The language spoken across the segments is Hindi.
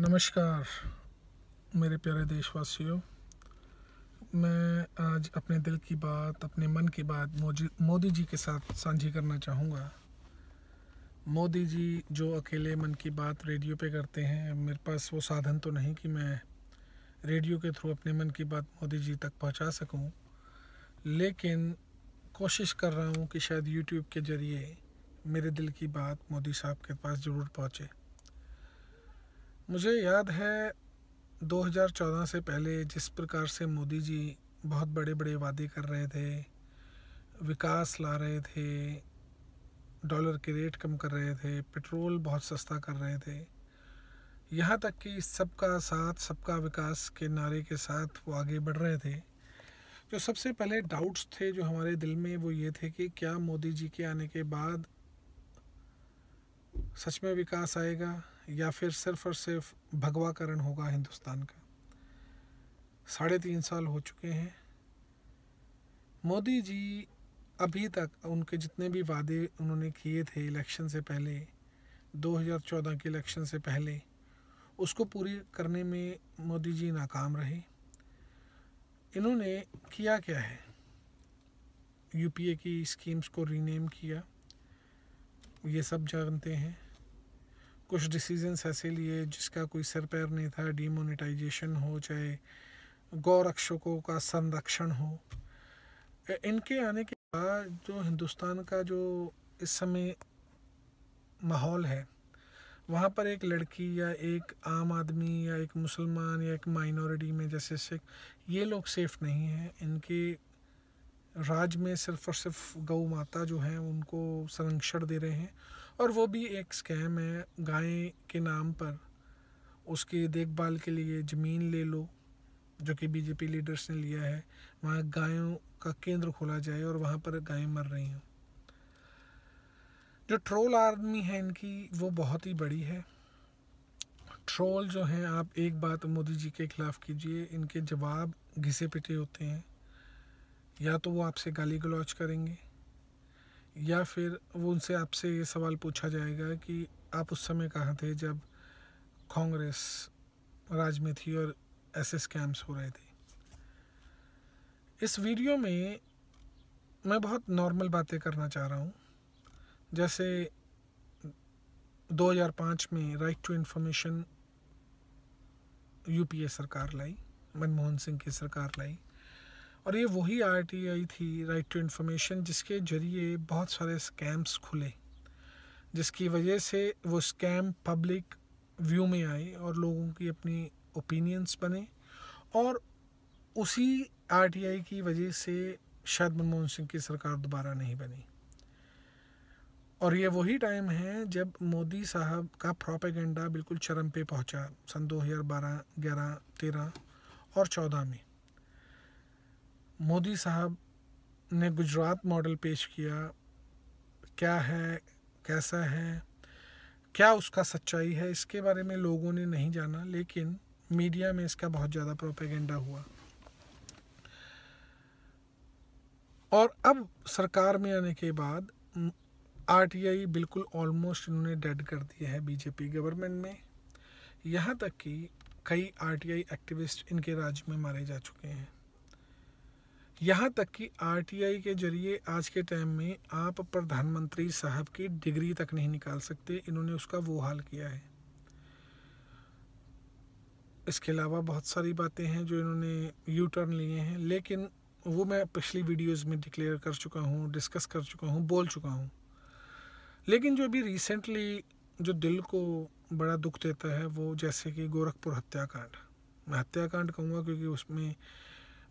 नमस्कार मेरे प्यारे देशवासियों मैं आज अपने दिल की बात अपने मन की बात मोदी जी के साथ साझी करना चाहूँगा मोदी जी जो अकेले मन की बात रेडियो पे करते हैं मेरे पास वो साधन तो नहीं कि मैं रेडियो के थ्रू अपने मन की बात मोदी जी तक पहुँचा सकूँ लेकिन कोशिश कर रहा हूँ कि शायद यूट्यूब के ज़रिए मेरे दिल की बात मोदी साहब के पास ज़रूर पहुँचे मुझे याद है 2014 से पहले जिस प्रकार से मोदी जी बहुत बड़े बड़े वादे कर रहे थे विकास ला रहे थे डॉलर के रेट कम कर रहे थे पेट्रोल बहुत सस्ता कर रहे थे यहाँ तक कि सबका साथ सबका विकास के नारे के साथ वो आगे बढ़ रहे थे जो सबसे पहले डाउट्स थे जो हमारे दिल में वो ये थे कि क्या मोदी जी के आने के बाद सच में विकास आएगा या फिर सिर्फ और सिर्फ भगवाकरण होगा हिंदुस्तान का साढ़े तीन साल हो चुके हैं मोदी जी अभी तक उनके जितने भी वादे उन्होंने किए थे इलेक्शन से पहले 2014 के इलेक्शन से पहले उसको पूरी करने में मोदी जी नाकाम रहे इन्होंने किया क्या है यूपीए की स्कीम्स को रीनेम किया ये सब जानते हैं कुछ डिसीजंस ऐसे लिए जिसका कोई सर पैर नहीं था डीमोनेटाइजेशन हो चाहे गौरक्षकों का संरक्षण हो इनके आने के बाद जो हिंदुस्तान का जो इस समय माहौल है वहाँ पर एक लड़की या एक आम आदमी या एक मुसलमान या एक माइनॉरिटी में जैसे सिख ये लोग सेफ नहीं हैं इनके राज में सिर्फ और सिर्फ गौ माता जो हैं उनको संरक्षण दे रहे हैं और वो भी एक स्कैम है गाय के नाम पर उसकी देखभाल के लिए ज़मीन ले लो जो कि बीजेपी लीडर्स ने लिया है वहाँ गायों का केंद्र खोला जाए और वहाँ पर गायें मर रही हों जो ट्रोल आर्मी है इनकी वो बहुत ही बड़ी है ट्रोल जो हैं आप एक बात मोदी जी के ख़िलाफ़ कीजिए इनके जवाब घिसे पिटे होते हैं या तो वो आपसे गाली गलौज करेंगे या फिर वो उनसे आपसे ये सवाल पूछा जाएगा कि आप उस समय कहाँ थे जब कांग्रेस राज में थी और ऐसे स्कैम्स हो रहे थे इस वीडियो में मैं बहुत नॉर्मल बातें करना चाह रहा हूँ जैसे 2005 में राइट टू इन्फॉर्मेशन यूपीए सरकार लाई मनमोहन सिंह की सरकार लाई और ये वही आर टी आई थी राइट टू इन्फॉर्मेशन जिसके जरिए बहुत सारे स्कैम्स खुले जिसकी वजह से वो स्कैम पब्लिक व्यू में आए और लोगों की अपनी ओपिनियंस बने और उसी आर टी आई की वजह से शायद मनमोहन सिंह की सरकार दोबारा नहीं बनी और ये वही टाइम है जब मोदी साहब का प्रोपेगेंडा बिल्कुल चरम पे पहुंचा सन 2012, 11, 13 और 14 में मोदी साहब ने गुजरात मॉडल पेश किया क्या है कैसा है क्या उसका सच्चाई है इसके बारे में लोगों ने नहीं जाना लेकिन मीडिया में इसका बहुत ज़्यादा प्रोपेगेंडा हुआ और अब सरकार में आने के बाद आरटीआई बिल्कुल ऑलमोस्ट इन्होंने डेड कर दिया है बीजेपी गवर्नमेंट में यहाँ तक कि कई आरटीआई एक्टिविस्ट इनके राज्य में मारे जा चुके हैं यहाँ तक कि आरटीआई के जरिए आज के टाइम में आप प्रधानमंत्री साहब की डिग्री तक नहीं निकाल सकते इन्होंने उसका वो हाल किया है इसके अलावा बहुत सारी बातें हैं जो इन्होंने यू टर्न लिए हैं लेकिन वो मैं पिछली वीडियोस में डिक्लेयर कर चुका हूँ डिस्कस कर चुका हूँ बोल चुका हूँ लेकिन जो अभी रिसेंटली जो दिल को बड़ा दुख देता है वो जैसे कि गोरखपुर हत्याकांड मैं हत्याकांड कहूँगा क्योंकि उसमें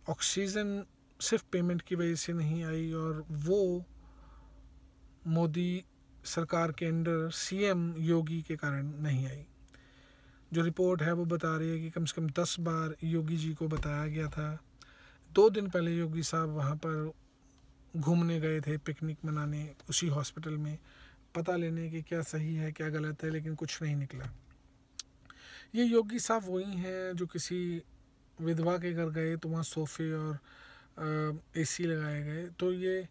ऑक्सीजन सिर्फ पेमेंट की वजह से नहीं आई और वो मोदी सरकार के अंडर सीएम योगी के कारण नहीं आई जो रिपोर्ट है वो बता रही है कि कम से कम दस बार योगी जी को बताया गया था दो दिन पहले योगी साहब वहाँ पर घूमने गए थे पिकनिक मनाने उसी हॉस्पिटल में पता लेने कि क्या सही है क्या गलत है लेकिन कुछ नहीं निकला ये योगी साहब वही हैं जो किसी विधवा के घर गए तो वहाँ सोफे और एसी लगाए गए तो ये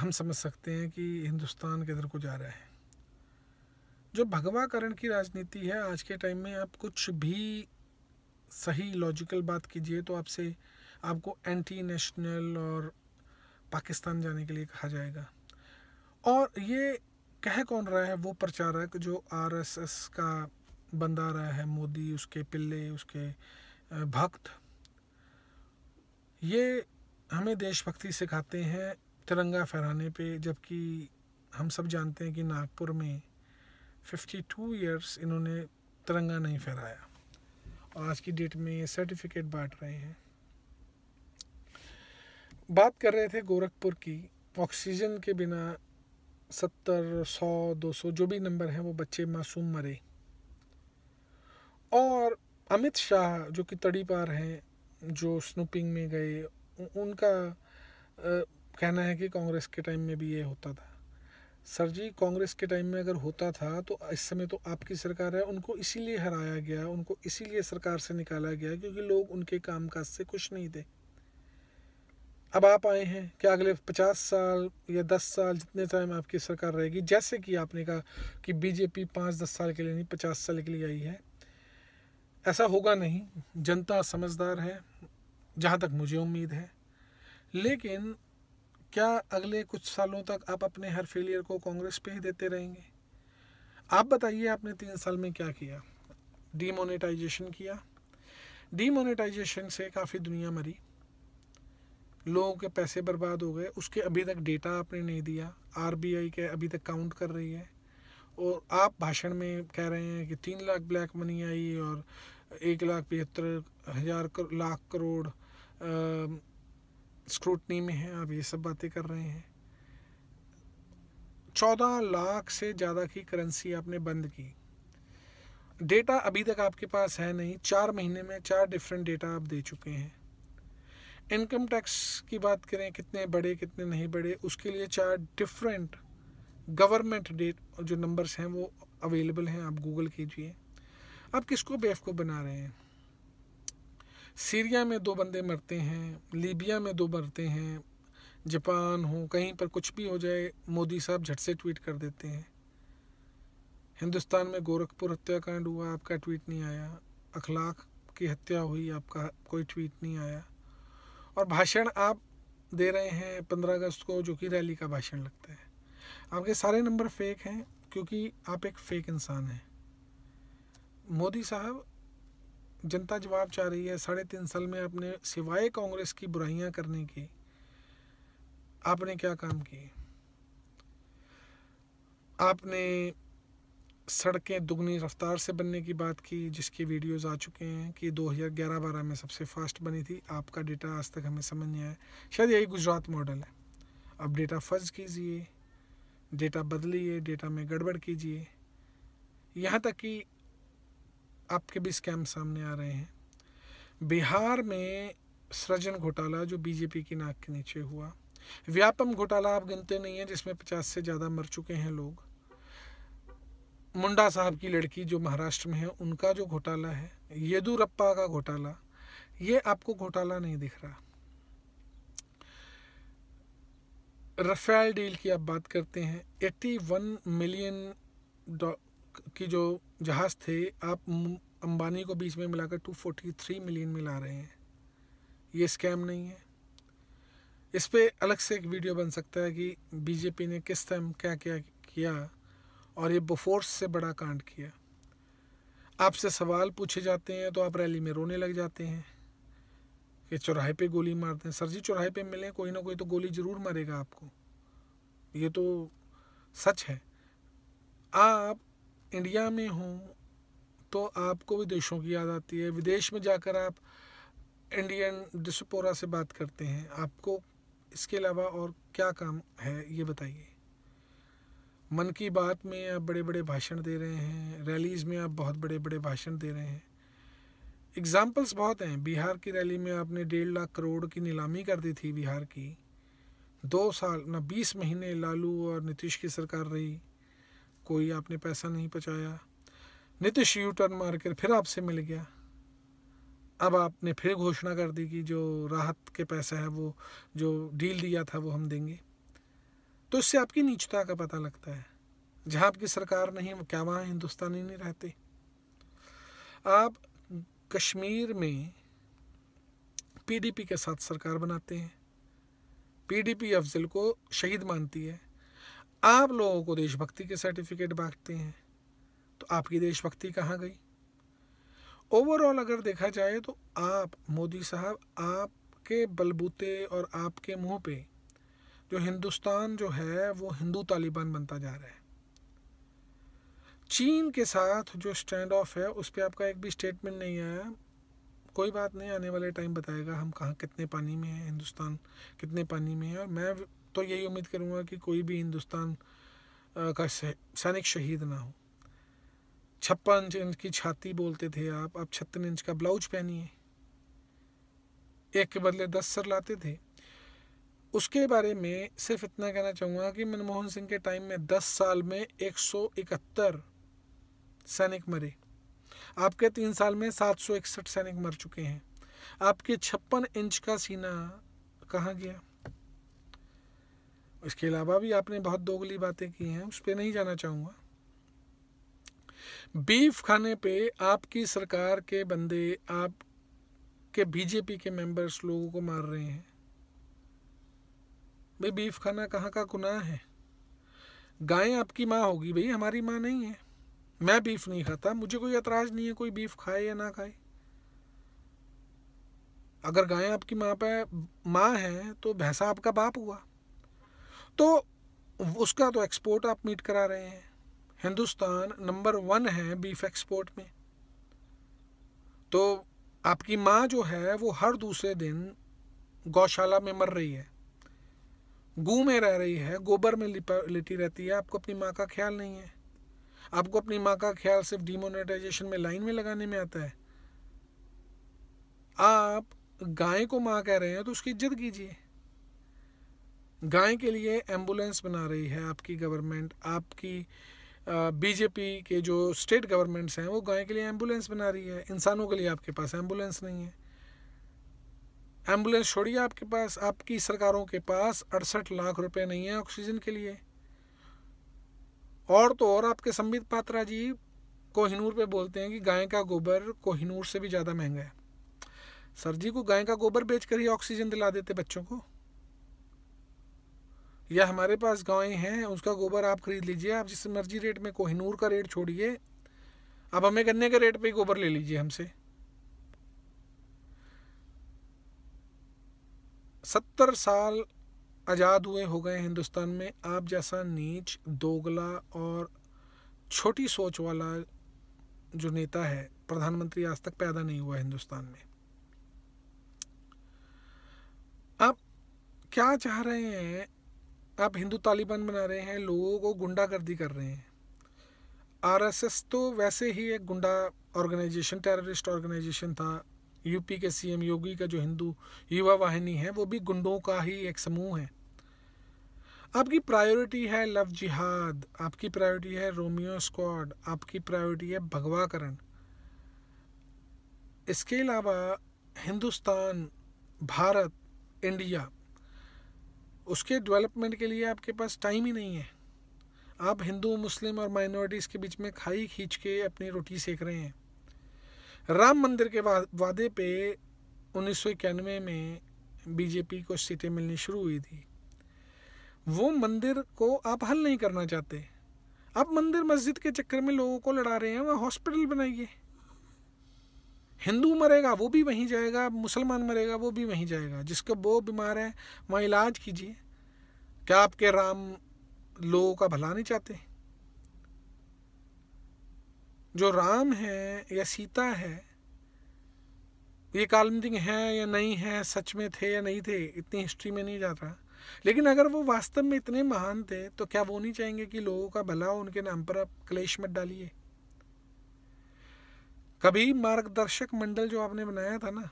हम समझ सकते हैं कि हिंदुस्तान के अंदर को जा रहा है जो भगवाकरण की राजनीति है आज के टाइम में आप कुछ भी सही लॉजिकल बात कीजिए तो आपसे आपको एंटी नेशनल और पाकिस्तान जाने के लिए कहा जाएगा और ये कह कौन रहा है वो प्रचारक जो आरएसएस का बंदा रहा है मोदी उसके पिल्ले उसके भक्त ये हमें देशभक्ति सिखाते हैं तिरंगा फहराने पे जबकि हम सब जानते हैं कि नागपुर में 52 ईयर्स इन्होंने तिरंगा नहीं फहराया और आज की डेट में ये सर्टिफिकेट बांट रहे हैं बात कर रहे थे गोरखपुर की ऑक्सीजन के बिना सत्तर सौ दो सौ जो भी नंबर हैं वो बच्चे मासूम मरे और अमित शाह जो कि तड़ी पार हैं जो स्नूपिंग में गए उनका आ, कहना है कि कांग्रेस के टाइम में भी ये होता था सर जी कांग्रेस के टाइम में अगर होता था तो इस समय तो आपकी सरकार है उनको इसीलिए हराया गया उनको इसीलिए सरकार से निकाला गया क्योंकि लोग उनके कामकाज से खुश नहीं थे अब आप आए हैं क्या अगले पचास साल या दस साल जितने टाइम आपकी सरकार रहेगी जैसे कि आपने कहा कि बीजेपी पाँच दस साल के लिए नहीं पचास साल के लिए आई है ऐसा होगा नहीं जनता समझदार है जहाँ तक मुझे उम्मीद है लेकिन क्या अगले कुछ सालों तक आप अपने हर फेलियर को कांग्रेस पे ही देते रहेंगे आप बताइए आपने तीन साल में क्या किया डीमोनेटाइजेशन किया डीमोनेटाइजेशन से काफ़ी दुनिया मरी लोगों के पैसे बर्बाद हो गए उसके अभी तक डेटा आपने नहीं दिया आरबीआई के अभी तक काउंट कर रही है और आप भाषण में कह रहे हैं कि तीन लाख ब्लैक मनी आई और एक लाख पचहत्तर हज़ार कर, लाख करोड़ स्क्रूटनी में है आप ये सब बातें कर रहे हैं चौदह लाख से ज़्यादा की करेंसी आपने बंद की डेटा अभी तक आपके पास है नहीं चार महीने में चार डिफरेंट डेटा आप दे चुके हैं इनकम टैक्स की बात करें कितने बड़े कितने नहीं बड़े उसके लिए चार डिफरेंट गवर्नमेंट डेट जो नंबर्स हैं वो अवेलेबल हैं आप गूगल कीजिए आप किसको बेवकूफ़ बना रहे हैं सीरिया में दो बंदे मरते हैं लीबिया में दो मरते हैं जापान हो कहीं पर कुछ भी हो जाए मोदी साहब झट से ट्वीट कर देते हैं हिंदुस्तान में गोरखपुर हत्याकांड हुआ आपका ट्वीट नहीं आया अखलाक की हत्या हुई आपका कोई ट्वीट नहीं आया और भाषण आप दे रहे हैं पंद्रह अगस्त को जो कि रैली का भाषण लगता है आपके सारे नंबर फेक हैं क्योंकि आप एक फ़ेक इंसान हैं मोदी साहब जनता जवाब चाह रही है साढ़े तीन साल में आपने सिवाय कांग्रेस की बुराइयां करने की आपने क्या काम किए आपने सड़कें दुगनी रफ्तार से बनने की बात की जिसके वीडियोस आ चुके हैं कि 2011-12 में सबसे फास्ट बनी थी आपका डेटा आज तक हमें समझ नहीं आया शायद यही गुजरात मॉडल है अब डेटा फर्ज कीजिए डेटा बदलिए डेटा में गड़बड़ कीजिए यहाँ तक कि आपके भी स्कैम सामने आ रहे हैं बिहार में सृजन घोटाला जो बीजेपी की नाक के नीचे हुआ व्यापम घोटाला आप गिनते नहीं है जिसमें पचास से ज़्यादा मर चुके हैं लोग मुंडा साहब की लड़की जो महाराष्ट्र में है उनका जो घोटाला है येदुरप्पा का घोटाला ये आपको घोटाला नहीं दिख रहा रफेल डील की आप बात करते हैं 81 मिलियन की जो जहाज़ थे आप अं-, अंबानी को बीच में मिलाकर 243 मिलियन में ला रहे हैं ये स्कैम नहीं है इस पर अलग से एक वीडियो बन सकता है कि बीजेपी ने किस टाइम क्या क्या किया और ये बफोर्स से बड़ा कांड किया आपसे सवाल पूछे जाते हैं तो आप रैली में रोने लग जाते हैं कि चौराहे पे गोली मारते हैं सर जी चौराहे पे मिले कोई ना कोई तो गोली ज़रूर मारेगा आपको ये तो सच है आप इंडिया में हों तो आपको विदेशों की याद आती है विदेश में जाकर आप इंडियन डिस्पोरा से बात करते हैं आपको इसके अलावा और क्या काम है ये बताइए मन की बात में आप बड़े बड़े भाषण दे रहे हैं रैलीज़ में आप बहुत बड़े बड़े भाषण दे रहे हैं एग्ज़ाम्पल्स बहुत हैं बिहार की रैली में आपने डेढ़ लाख करोड़ की नीलामी कर दी थी बिहार की दो साल ना बीस महीने लालू और नीतीश की सरकार रही कोई आपने पैसा नहीं पहुँचाया नितिश यू टर्न मार कर फिर आपसे मिल गया अब आपने फिर घोषणा कर दी कि जो राहत के पैसा है वो जो डील दिया था वो हम देंगे तो इससे आपकी नीचता का पता लगता है जहाँ आपकी सरकार नहीं क्या वहाँ हिंदुस्तानी नहीं रहते आप कश्मीर में पीडीपी के साथ सरकार बनाते हैं पीडीपी अफजल को शहीद मानती है आप लोगों को देशभक्ति के सर्टिफिकेट बांटते हैं तो आपकी देशभक्ति कहाँ गई ओवरऑल अगर देखा जाए तो आप मोदी साहब आपके बलबूते और आपके मुंह पे जो हिंदुस्तान जो है वो हिंदू तालिबान बनता जा रहा है चीन के साथ जो स्टैंड ऑफ है उस पर आपका एक भी स्टेटमेंट नहीं आया कोई बात नहीं आने वाले टाइम बताएगा हम कहाँ कितने पानी में हैं हिंदुस्तान कितने पानी में है और मैं तो यही उम्मीद करूँगा कि कोई भी हिंदुस्तान का सैनिक शहीद ना हो छप्पन इंच की छाती बोलते थे आप अब छप्पन इंच का ब्लाउज पहनिए एक के बदले दस सर लाते थे उसके बारे में सिर्फ इतना कहना चाहूँगा कि मनमोहन सिंह के टाइम में दस साल में एक सौ इकहत्तर सैनिक मरे आपके तीन साल में सात सौ इकसठ सैनिक मर चुके हैं आपके छप्पन इंच का सीना कहाँ गया इसके अलावा भी आपने बहुत दोगली बातें की हैं उस पर नहीं जाना चाहूँगा बीफ खाने पे आपकी सरकार के बंदे आप के बीजेपी के मेंबर्स लोगों को मार रहे हैं भाई बीफ खाना कहाँ का गुनाह है गाय आपकी माँ होगी भाई हमारी माँ नहीं है मैं बीफ नहीं खाता मुझे कोई एतराज नहीं है कोई बीफ खाए या ना खाए अगर गाय आपकी माँ पे माँ है तो भैंसा आपका बाप हुआ तो उसका तो एक्सपोर्ट आप मीट करा रहे हैं हिंदुस्तान नंबर वन है बीफ एक्सपोर्ट में तो आपकी माँ जो है वो हर दूसरे दिन गौशाला में मर रही है गू में रह रही है गोबर में लिटी रहती है आपको अपनी माँ का ख्याल नहीं है आपको अपनी माँ का ख्याल सिर्फ डिमोनेटाइजेशन में लाइन में लगाने में आता है आप गाय को माँ कह रहे हैं तो उसकी इज्जत कीजिए गाय के लिए एम्बुलेंस बना रही है आपकी गवर्नमेंट आपकी बीजेपी के जो स्टेट गवर्नमेंट्स हैं वो गाय के लिए एम्बुलेंस बना रही है इंसानों के लिए आपके पास एम्बुलेंस नहीं है एम्बुलेंस छोड़िए आपके पास आपकी सरकारों के पास अड़सठ लाख रुपए नहीं है ऑक्सीजन के लिए और तो और आपके संबित पात्रा जी कोहिनूर पे बोलते हैं कि गाय का गोबर कोहिनूर से भी ज़्यादा महंगा है सर जी को गाय का गोबर बेच कर ही ऑक्सीजन दिला देते बच्चों को या हमारे पास गायें हैं उसका गोबर आप खरीद लीजिए आप जिस मर्जी रेट में कोहिनूर का रेट छोड़िए आप हमें गन्ने के रेट पे ही गोबर ले लीजिए हमसे सत्तर साल आज़ाद हुए हो गए हिंदुस्तान में आप जैसा नीच दोगला और छोटी सोच वाला जो नेता है प्रधानमंत्री आज तक पैदा नहीं हुआ हिंदुस्तान में आप क्या चाह रहे हैं आप हिंदू तालिबान बना रहे हैं लोगों को गुंडागर्दी कर रहे हैं आरएसएस तो वैसे ही एक गुंडा ऑर्गेनाइजेशन टेररिस्ट ऑर्गेनाइजेशन था यूपी के सीएम योगी का जो हिंदू युवा वाहिनी है वो भी गुंडों का ही एक समूह है आपकी प्रायोरिटी है लव जिहाद आपकी प्रायोरिटी है रोमियो स्क्वाड आपकी प्रायोरिटी है भगवाकरण इसके अलावा हिंदुस्तान भारत इंडिया उसके डेवलपमेंट के लिए आपके पास टाइम ही नहीं है आप हिंदू मुस्लिम और माइनॉरिटीज़ के बीच में खाई खींच के अपनी रोटी सेक रहे हैं राम मंदिर के वादे पे उन्नीस में बीजेपी को सीटें मिलनी शुरू हुई थी वो मंदिर को आप हल नहीं करना चाहते आप मंदिर मस्जिद के चक्कर में लोगों को लड़ा रहे हैं वह हॉस्पिटल बनाइए हिंदू मरेगा वो भी वहीं जाएगा मुसलमान मरेगा वो भी वहीं जाएगा जिसको वो बीमार है वहाँ इलाज कीजिए क्या आपके राम लोगों का भला नहीं चाहते जो राम है या सीता है ये काल्मिक है या नहीं है सच में थे या नहीं थे इतनी हिस्ट्री में नहीं जाता लेकिन अगर वो वास्तव में इतने महान थे तो क्या वो नहीं चाहेंगे कि लोगों का भला उनके नाम पर आप क्लेश मत डालिए कभी मार्गदर्शक मंडल जो आपने बनाया था ना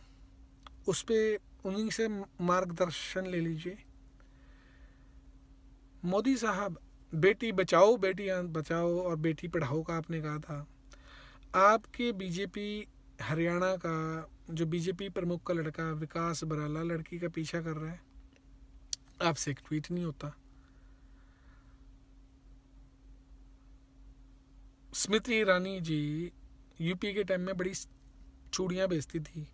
उस पर उन्हीं से मार्गदर्शन ले लीजिए मोदी साहब बेटी बचाओ बेटी बचाओ और बेटी पढ़ाओ का आपने कहा था आपके बीजेपी हरियाणा का जो बीजेपी प्रमुख का लड़का विकास बराला लड़की का पीछा कर रहा है आपसे एक ट्वीट नहीं होता स्मृति ईरानी जी यूपी के टाइम में बड़ी चूड़ियाँ बेचती थी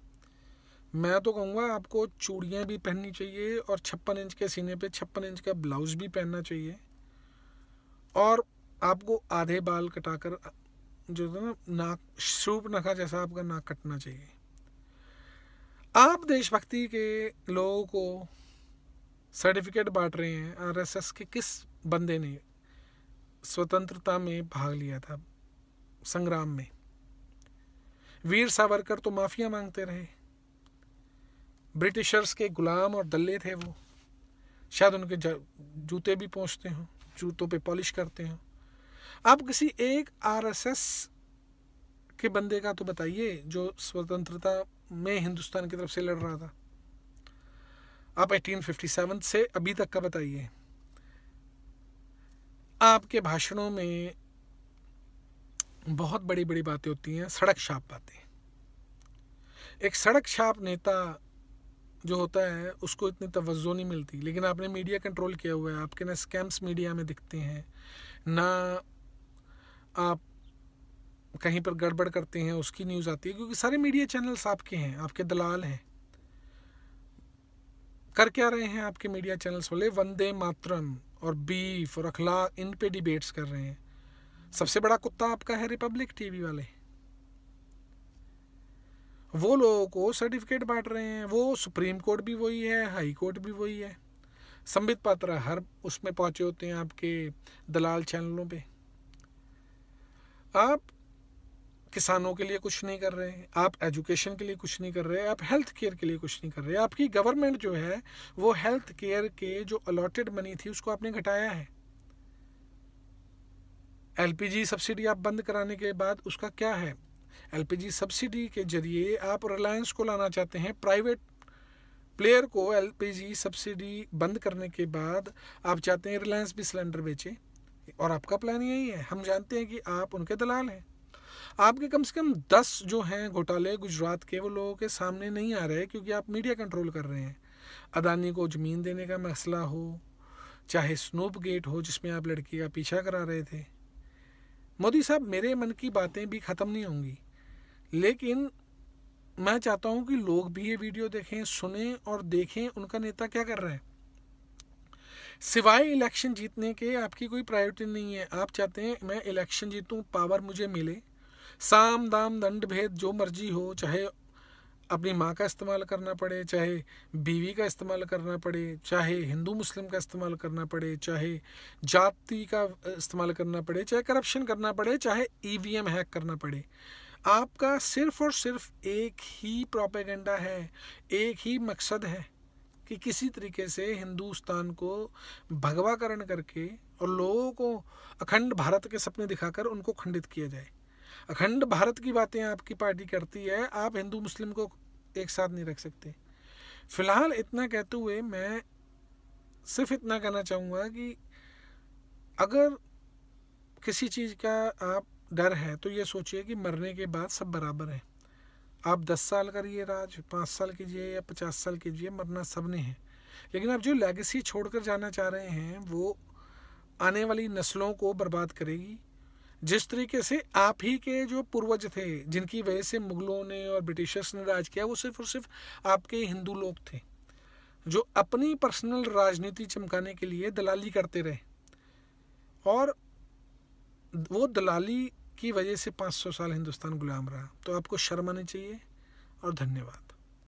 मैं तो कहूँगा आपको चूड़ियाँ भी पहननी चाहिए और छप्पन इंच के सीने पे छप्पन इंच का ब्लाउज भी पहनना चाहिए और आपको आधे बाल कटाकर जो है ना नाक सूप नखा जैसा आपका नाक कटना चाहिए आप देशभक्ति के लोगों को सर्टिफिकेट बांट रहे हैं आरएसएस के किस बंदे ने स्वतंत्रता में भाग लिया था संग्राम में वीर सावरकर तो माफिया मांगते रहे ब्रिटिशर्स के गुलाम और दल्ले थे वो शायद उनके जूते भी पहुँचते हों जूतों पे पॉलिश करते हों आप किसी एक आरएसएस के बंदे का तो बताइए जो स्वतंत्रता में हिंदुस्तान की तरफ से लड़ रहा था आप 1857 से अभी तक का बताइए आपके भाषणों में बहुत बड़ी बड़ी बातें होती हैं सड़क छाप बातें एक सड़क छाप नेता जो होता है उसको इतनी तवज्जो नहीं मिलती लेकिन आपने मीडिया कंट्रोल किया हुआ है आपके ना स्कैम्स मीडिया में दिखते हैं ना आप कहीं पर गड़बड़ करते हैं उसकी न्यूज़ आती है क्योंकि सारे मीडिया चैनल्स आपके हैं आपके दलाल हैं कर क्या रहे हैं आपके मीडिया चैनल्स वाले वंदे मातरम और बीफ और अखलाक इन पे डिबेट्स कर रहे हैं सबसे बड़ा कुत्ता आपका है रिपब्लिक टीवी वाले वो लोगों को सर्टिफिकेट बांट रहे हैं वो सुप्रीम कोर्ट भी वही है हाई कोर्ट भी वही है संबित पात्र हर उसमें पहुंचे होते हैं आपके दलाल चैनलों पे आप किसानों के लिए कुछ नहीं कर रहे आप एजुकेशन के लिए कुछ नहीं कर रहे आप हेल्थ केयर के लिए कुछ नहीं कर रहे आपकी गवर्नमेंट जो है वो हेल्थ केयर के जो अलॉटेड मनी थी उसको आपने घटाया है एलपीजी सब्सिडी आप बंद कराने के बाद उसका क्या है एलपीजी सब्सिडी के जरिए आप रिलायंस को लाना चाहते हैं प्राइवेट प्लेयर को एलपीजी सब्सिडी बंद करने के बाद आप चाहते हैं रिलायंस भी सिलेंडर बेचे और आपका प्लान यही है हम जानते हैं कि आप उनके दलाल हैं आपके कम से कम दस जो हैं घोटाले गुजरात के वो लोगों के सामने नहीं आ रहे क्योंकि आप मीडिया कंट्रोल कर रहे हैं अदानी को ज़मीन देने का मसला हो चाहे स्नूप गेट हो जिसमें आप लड़की का पीछा करा रहे थे मोदी साहब मेरे मन की बातें भी ख़त्म नहीं होंगी लेकिन मैं चाहता हूं कि लोग भी ये वीडियो देखें सुने और देखें उनका नेता क्या कर रहा है सिवाय इलेक्शन जीतने के आपकी कोई प्रायोरिटी नहीं है आप चाहते हैं मैं इलेक्शन जीतूं पावर मुझे मिले साम दाम दंड भेद जो मर्जी हो चाहे अपनी माँ का इस्तेमाल करना पड़े चाहे बीवी का इस्तेमाल करना पड़े चाहे हिंदू मुस्लिम का इस्तेमाल करना पड़े चाहे जाति का इस्तेमाल करना पड़े चाहे करप्शन करना पड़े चाहे ई हैक करना पड़े आपका सिर्फ और सिर्फ एक ही प्रोपेगेंडा है एक ही मकसद है कि किसी तरीके से हिंदुस्तान को भगवाकरण करके और लोगों को अखंड भारत के सपने दिखाकर उनको खंडित किया जाए अखंड भारत की बातें आपकी पार्टी करती है आप हिंदू मुस्लिम को एक साथ नहीं रख सकते फिलहाल इतना कहते हुए मैं सिर्फ इतना कहना चाहूँगा कि अगर किसी चीज़ का आप डर है तो ये सोचिए कि मरने के बाद सब बराबर हैं आप दस साल करिए राज पाँच साल कीजिए या पचास साल कीजिए मरना सब ने है लेकिन आप जो लेगेसी छोड़कर जाना चाह रहे हैं वो आने वाली नस्लों को बर्बाद करेगी जिस तरीके से आप ही के जो पूर्वज थे जिनकी वजह से मुगलों ने और ब्रिटिशर्स ने राज किया वो सिर्फ और सिर्फ आपके हिंदू लोग थे जो अपनी पर्सनल राजनीति चमकाने के लिए दलाली करते रहे और वो दलाली की वजह से 500 साल हिंदुस्तान गुलाम रहा तो आपको शर्म आनी चाहिए और धन्यवाद